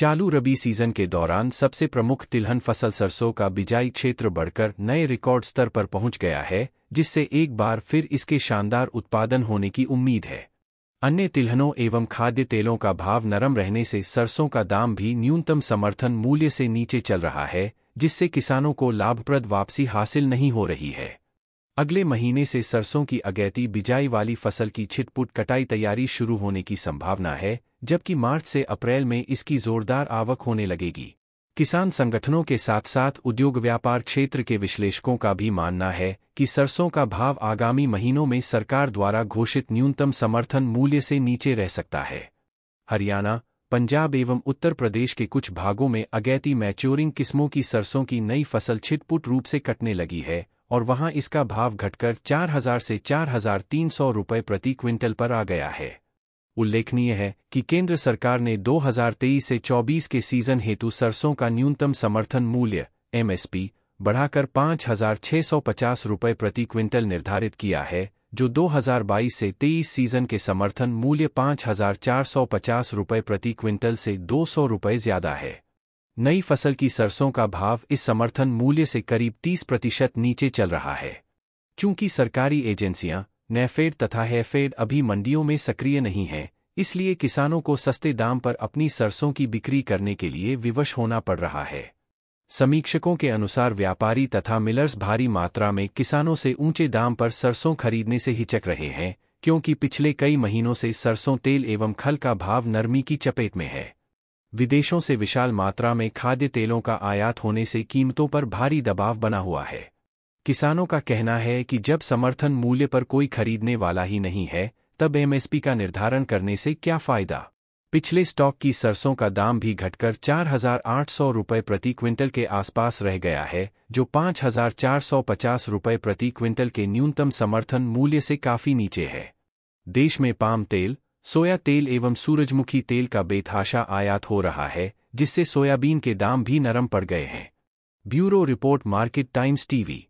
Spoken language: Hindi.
चालू रबी सीजन के दौरान सबसे प्रमुख तिलहन फसल सरसों का बिजाई क्षेत्र बढ़कर नए रिकॉर्ड स्तर पर पहुंच गया है जिससे एक बार फिर इसके शानदार उत्पादन होने की उम्मीद है अन्य तिलहनों एवं खाद्य तेलों का भाव नरम रहने से सरसों का दाम भी न्यूनतम समर्थन मूल्य से नीचे चल रहा है जिससे किसानों को लाभप्रद वापसी हासिल नहीं हो रही है अगले महीने से सरसों की अगैती बिजाई वाली फसल की छिटपुट कटाई तैयारी शुरू होने की संभावना है जबकि मार्च से अप्रैल में इसकी जोरदार आवक होने लगेगी किसान संगठनों के साथ साथ उद्योग व्यापार क्षेत्र के विश्लेषकों का भी मानना है कि सरसों का भाव आगामी महीनों में सरकार द्वारा घोषित न्यूनतम समर्थन मूल्य से नीचे रह सकता है हरियाणा पंजाब एवं उत्तर प्रदेश के कुछ भागों में अगैती मैच्योरिंग किस्मों की सरसों की नई फसल छिटपुट रूप से कटने लगी है और वहां इसका भाव घटकर 4000 से 4300 रुपये प्रति क्विंटल पर आ गया है उल्लेखनीय है कि केंद्र सरकार ने 2023 से 24 के सीजन हेतु सरसों का न्यूनतम समर्थन मूल्य एमएसपी बढ़ाकर पाँच हजार सौ पचास प्रति क्विंटल निर्धारित किया है जो 2022 से 23 सीजन के समर्थन मूल्य पाँच हजार चार सौ पचास प्रति क्विंटल से दो सौ ज्यादा है नई फसल की सरसों का भाव इस समर्थन मूल्य से करीब 30 प्रतिशत नीचे चल रहा है चूंकि सरकारी एजेंसियां नेफेड तथा हेफेड अभी मंडियों में सक्रिय नहीं है इसलिए किसानों को सस्ते दाम पर अपनी सरसों की बिक्री करने के लिए विवश होना पड़ रहा है समीक्षकों के अनुसार व्यापारी तथा मिलर्स भारी मात्रा में किसानों से ऊंचे दाम पर सरसों खरीदने से हिचक रहे हैं क्योंकि पिछले कई महीनों से सरसों तेल एवं खल का भाव नरमी की चपेट में है विदेशों से विशाल मात्रा में खाद्य तेलों का आयात होने से कीमतों पर भारी दबाव बना हुआ है किसानों का कहना है कि जब समर्थन मूल्य पर कोई खरीदने वाला ही नहीं है तब एमएसपी का निर्धारण करने से क्या फायदा पिछले स्टॉक की सरसों का दाम भी घटकर चार रुपये प्रति क्विंटल के आसपास रह गया है जो पाँच हजार प्रति क्विंटल के न्यूनतम समर्थन मूल्य से काफी नीचे है देश में पाम तेल सोया तेल एवं सूरजमुखी तेल का बेतहाशा आयात हो रहा है जिससे सोयाबीन के दाम भी नरम पड़ गए हैं bureau report Market Times TV